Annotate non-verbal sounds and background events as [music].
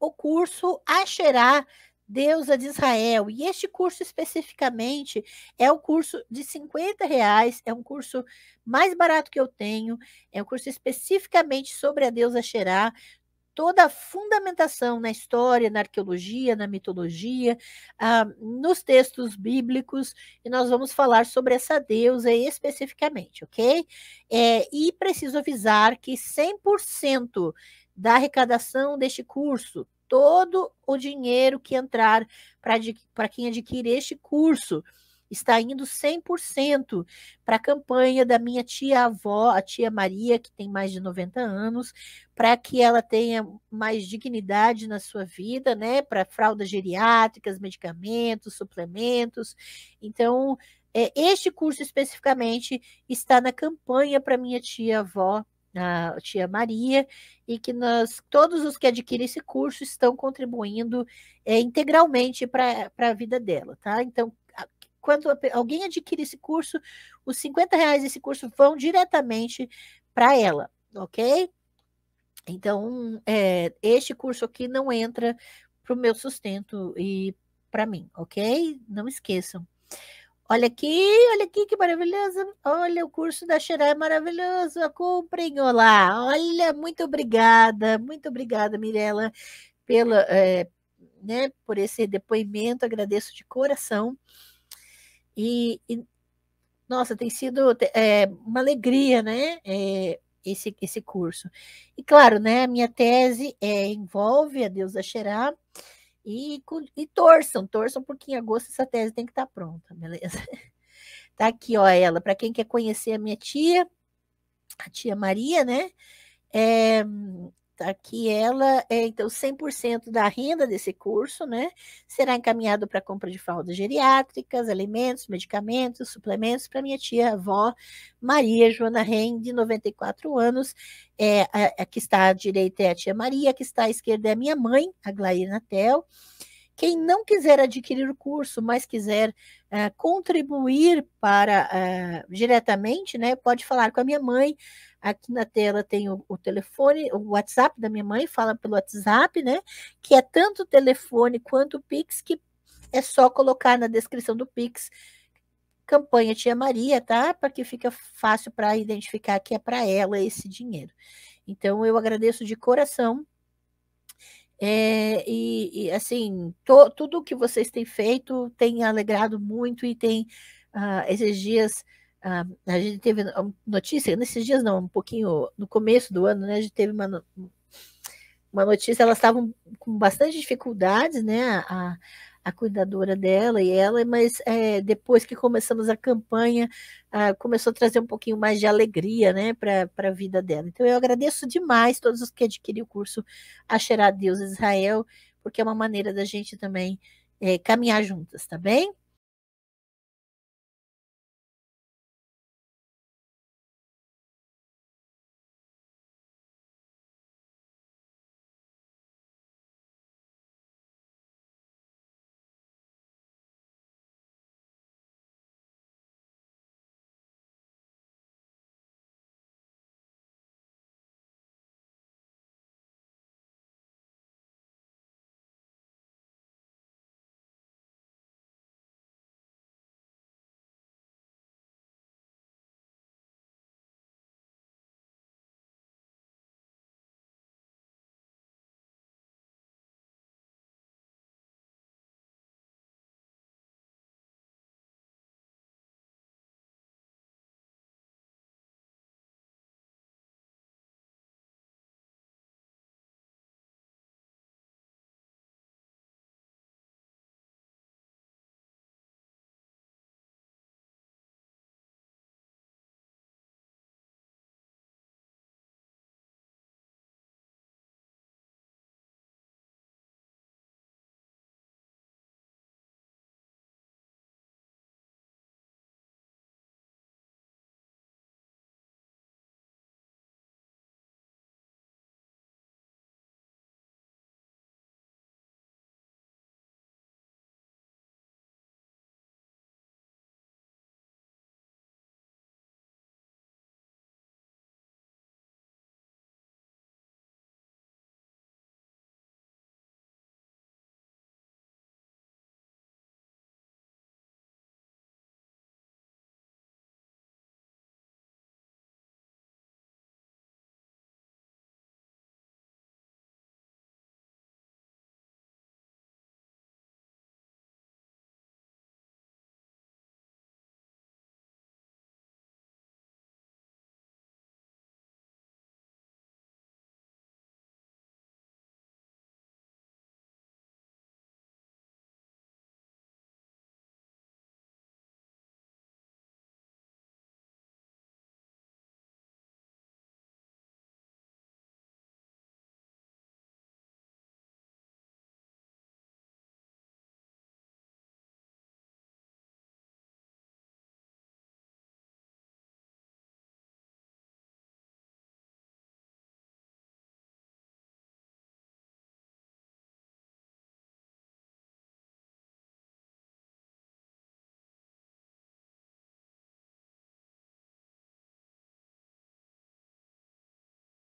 o curso Acherá, deusa de Israel. E este curso especificamente é um curso de 50 reais, é um curso mais barato que eu tenho, é um curso especificamente sobre a deusa Xerá, toda a fundamentação na história, na arqueologia, na mitologia, ah, nos textos bíblicos, e nós vamos falar sobre essa deusa especificamente, ok? É, e preciso avisar que 100% da arrecadação deste curso, todo o dinheiro que entrar para quem adquire este curso está indo 100% para a campanha da minha tia-avó, a tia Maria, que tem mais de 90 anos, para que ela tenha mais dignidade na sua vida, né? Para fraldas geriátricas, medicamentos, suplementos. Então, é, este curso especificamente está na campanha para minha tia-avó, a tia Maria, e que nós, todos os que adquirem esse curso estão contribuindo é, integralmente para a vida dela, tá? Então, quando alguém adquire esse curso, os 50 reais desse curso vão diretamente para ela, ok? Então, é, este curso aqui não entra para o meu sustento e para mim, ok? Não esqueçam. Olha aqui, olha aqui que maravilhoso. Olha, o curso da Xerá é maravilhoso. Comprem olá. Olha, muito obrigada, muito obrigada, Mirella, pela, é, eh, né, por esse depoimento. Agradeço de coração. E, e nossa, tem sido é, uma alegria, né? É, esse, esse curso. E claro, né, a minha tese é, envolve a deusa Xerá e, e torçam, torçam, porque em agosto essa tese tem que estar tá pronta, beleza? [laughs] Tá aqui, ó, ela. Para quem quer conhecer a minha tia, a tia Maria, né? É, meta tá, que ela é, então, 100% da renda desse curso, né, será encaminhado para compra de fraldas geriátricas, alimentos, medicamentos, suplementos para minha tia avó Maria Joana Ren, de 94 anos. É, a, a que está à direita é a tia Maria, a que está à esquerda é a minha mãe, a Glair Natel. Quem não quiser adquirir o curso, mas quiser eh, contribuir para eh, diretamente, né, pode falar com a minha mãe. Aqui na tela tem o, o, telefone, o WhatsApp da minha mãe, fala pelo WhatsApp, né? Que é tanto o telefone quanto o Pix, que é só colocar na descrição do Pix campanha Tia Maria, tá? Para que fica fácil para identificar que é para ela esse dinheiro. Então, eu agradeço de coração é, e, e, assim, to, tudo o que vocês têm feito tem alegrado muito e tem uh, esses dias. Uh, a gente teve notícia, nesses dias não, um pouquinho no começo do ano, né? A gente teve uma, uma notícia, elas estavam com bastante dificuldades, né? A, a cuidadora dela e ela, mas é, depois que começamos a campanha, ah, começou a trazer um pouquinho mais de alegria né, para a vida dela. Então eu agradeço demais todos os que adquiriram o curso A Cheirar Deus Israel, porque é uma maneira da gente também é, caminhar juntas, tá bem?